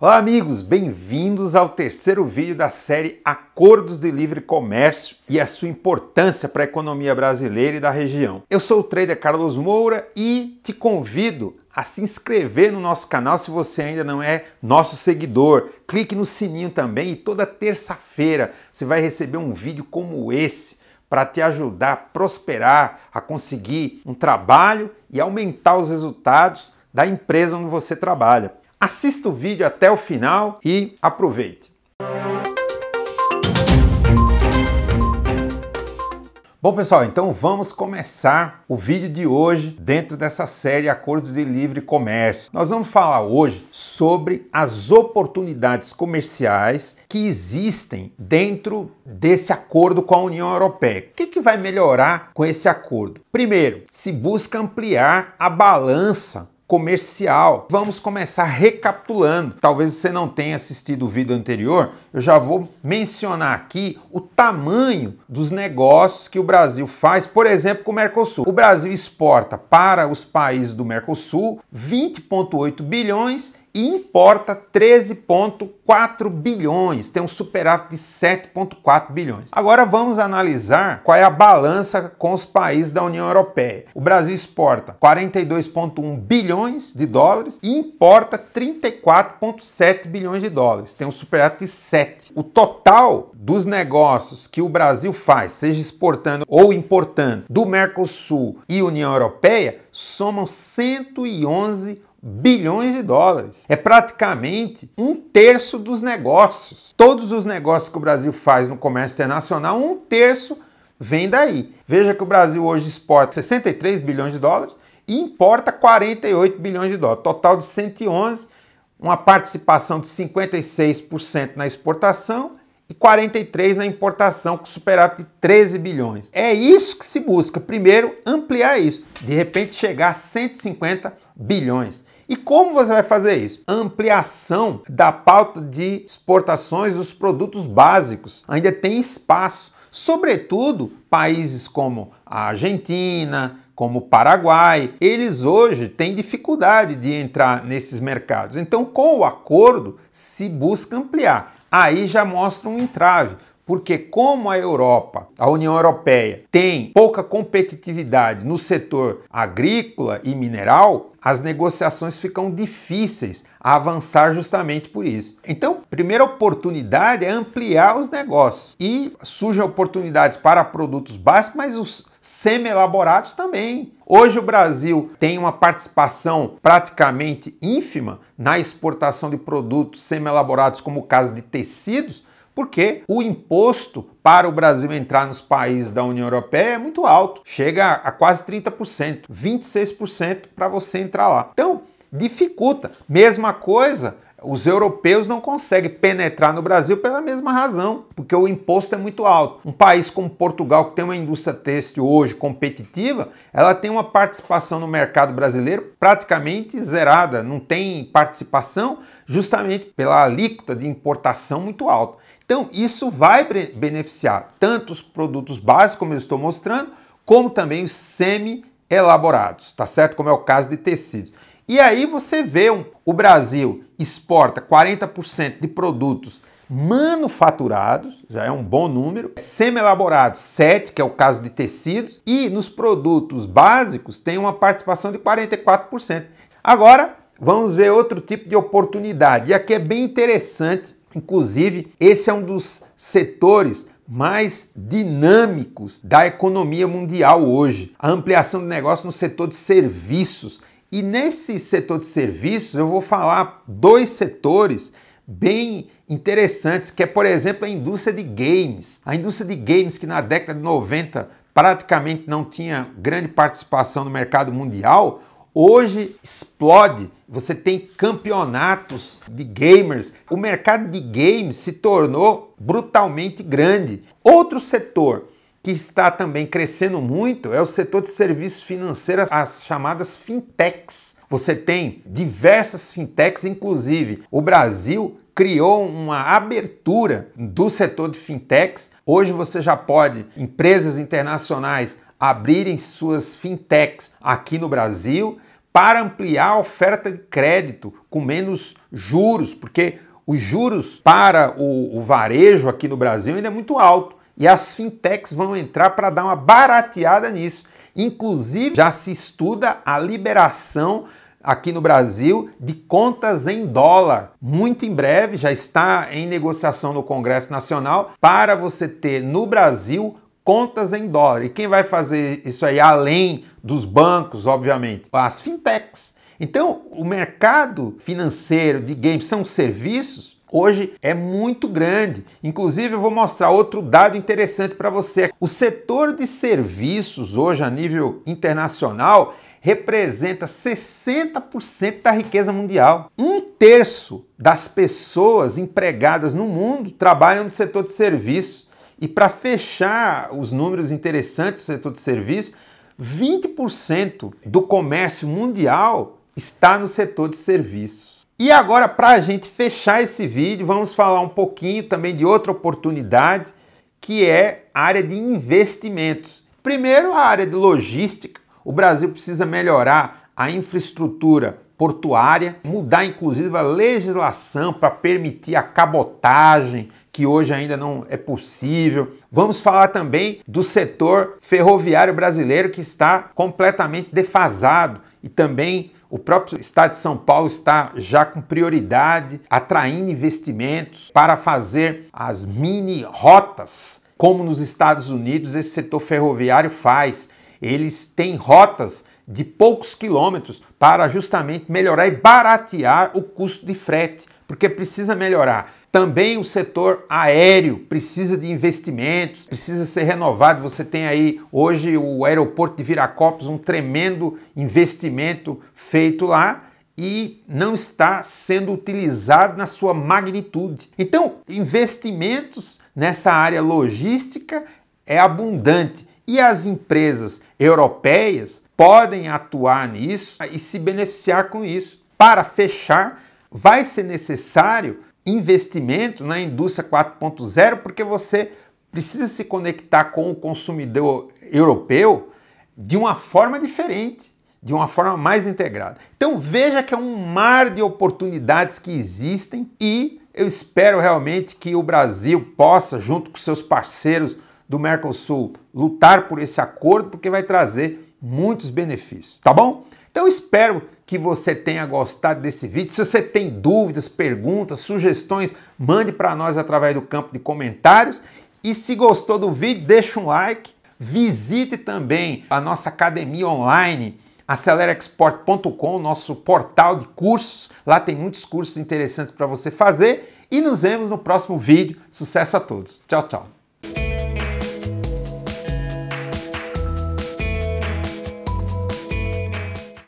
Olá, amigos, bem-vindos ao terceiro vídeo da série Acordos de Livre Comércio e a sua importância para a economia brasileira e da região. Eu sou o trader Carlos Moura e te convido a se inscrever no nosso canal se você ainda não é nosso seguidor. Clique no sininho também e toda terça-feira você vai receber um vídeo como esse para te ajudar a prosperar, a conseguir um trabalho e aumentar os resultados da empresa onde você trabalha. Assista o vídeo até o final e aproveite. Bom, pessoal, então vamos começar o vídeo de hoje dentro dessa série Acordos de Livre Comércio. Nós vamos falar hoje sobre as oportunidades comerciais que existem dentro desse acordo com a União Europeia. O que, que vai melhorar com esse acordo? Primeiro, se busca ampliar a balança comercial. Vamos começar recapitulando. Talvez você não tenha assistido o vídeo anterior, eu já vou mencionar aqui o tamanho dos negócios que o Brasil faz, por exemplo, com o Mercosul. O Brasil exporta para os países do Mercosul 20,8 bilhões e importa 13,4 bilhões, tem um superávit de 7,4 bilhões. Agora vamos analisar qual é a balança com os países da União Europeia. O Brasil exporta 42,1 bilhões de dólares e importa 34,7 bilhões de dólares, tem um superávit de 7. O total dos negócios que o Brasil faz, seja exportando ou importando, do Mercosul e União Europeia somam 111 bilhões de dólares. É praticamente um terço dos negócios. Todos os negócios que o Brasil faz no comércio internacional, um terço vem daí. Veja que o Brasil hoje exporta 63 bilhões de dólares e importa 48 bilhões de dólares, total de 111, uma participação de 56% na exportação e 43 na importação com superávit de 13 bilhões. É isso que se busca. Primeiro, ampliar isso, de repente chegar a 150 bilhões. E como você vai fazer isso? Ampliação da pauta de exportações dos produtos básicos. Ainda tem espaço, sobretudo países como a Argentina, como o Paraguai, eles hoje têm dificuldade de entrar nesses mercados. Então, com o acordo, se busca ampliar. Aí já mostra um entrave, porque como a Europa, a União Europeia, tem pouca competitividade no setor agrícola e mineral, as negociações ficam difíceis a avançar justamente por isso. Então, primeira oportunidade é ampliar os negócios e surgem oportunidades para produtos básicos, mas os semi-elaborados também. Hoje o Brasil tem uma participação praticamente ínfima na exportação de produtos semi-elaborados, como o caso de tecidos, porque o imposto para o Brasil entrar nos países da União Europeia é muito alto, chega a quase 30%, 26% para você entrar lá. Então, dificulta. Mesma coisa os europeus não conseguem penetrar no Brasil pela mesma razão, porque o imposto é muito alto. Um país como Portugal, que tem uma indústria têxtil hoje competitiva, ela tem uma participação no mercado brasileiro praticamente zerada, não tem participação justamente pela alíquota de importação muito alta. Então, isso vai beneficiar tanto os produtos básicos, como eu estou mostrando, como também os semi-elaborados, tá certo? Como é o caso de tecidos. E aí você vê um, o Brasil exporta 40% de produtos manufaturados, já é um bom número, semi-elaborados 7, que é o caso de tecidos, e nos produtos básicos tem uma participação de 44%. Agora, vamos ver outro tipo de oportunidade. E aqui é bem interessante Inclusive, esse é um dos setores mais dinâmicos da economia mundial hoje. A ampliação do negócio no setor de serviços. E nesse setor de serviços, eu vou falar dois setores bem interessantes, que é, por exemplo, a indústria de games. A indústria de games que na década de 90 praticamente não tinha grande participação no mercado mundial, Hoje explode, você tem campeonatos de gamers. O mercado de games se tornou brutalmente grande. Outro setor que está também crescendo muito é o setor de serviços financeiros, as chamadas fintechs. Você tem diversas fintechs, inclusive o Brasil criou uma abertura do setor de fintechs. Hoje você já pode, empresas internacionais, abrirem suas fintechs aqui no Brasil para ampliar a oferta de crédito com menos juros, porque os juros para o, o varejo aqui no Brasil ainda é muito alto e as fintechs vão entrar para dar uma barateada nisso. Inclusive, já se estuda a liberação aqui no Brasil de contas em dólar. Muito em breve já está em negociação no Congresso Nacional para você ter no Brasil contas em dólar. E quem vai fazer isso aí além dos bancos, obviamente? As fintechs. Então, o mercado financeiro de games são serviços hoje é muito grande. Inclusive, eu vou mostrar outro dado interessante para você. O setor de serviços hoje a nível internacional representa 60% da riqueza mundial. Um terço das pessoas empregadas no mundo trabalham no setor de serviços. E para fechar os números interessantes do setor de serviço, 20% do comércio mundial está no setor de serviços. E agora, para a gente fechar esse vídeo, vamos falar um pouquinho também de outra oportunidade, que é a área de investimentos. Primeiro, a área de logística. O Brasil precisa melhorar a infraestrutura portuária, mudar inclusive a legislação para permitir a cabotagem, que hoje ainda não é possível. Vamos falar também do setor ferroviário brasileiro que está completamente defasado e também o próprio estado de São Paulo está já com prioridade atraindo investimentos para fazer as mini rotas, como nos Estados Unidos esse setor ferroviário faz. Eles têm rotas de poucos quilômetros para justamente melhorar e baratear o custo de frete, porque precisa melhorar. Também o setor aéreo precisa de investimentos, precisa ser renovado. Você tem aí hoje o aeroporto de Viracopos, um tremendo investimento feito lá e não está sendo utilizado na sua magnitude. Então, investimentos nessa área logística é abundante e as empresas europeias podem atuar nisso e se beneficiar com isso. Para fechar, vai ser necessário investimento na indústria 4.0, porque você precisa se conectar com o consumidor europeu de uma forma diferente, de uma forma mais integrada. Então veja que é um mar de oportunidades que existem e eu espero realmente que o Brasil possa, junto com seus parceiros do Mercosul, lutar por esse acordo, porque vai trazer muitos benefícios, tá bom? Então espero que você tenha gostado desse vídeo. Se você tem dúvidas, perguntas, sugestões, mande para nós através do campo de comentários. E se gostou do vídeo, deixa um like. Visite também a nossa academia online acelerexport.com, nosso portal de cursos. Lá tem muitos cursos interessantes para você fazer. E nos vemos no próximo vídeo. Sucesso a todos. Tchau, tchau.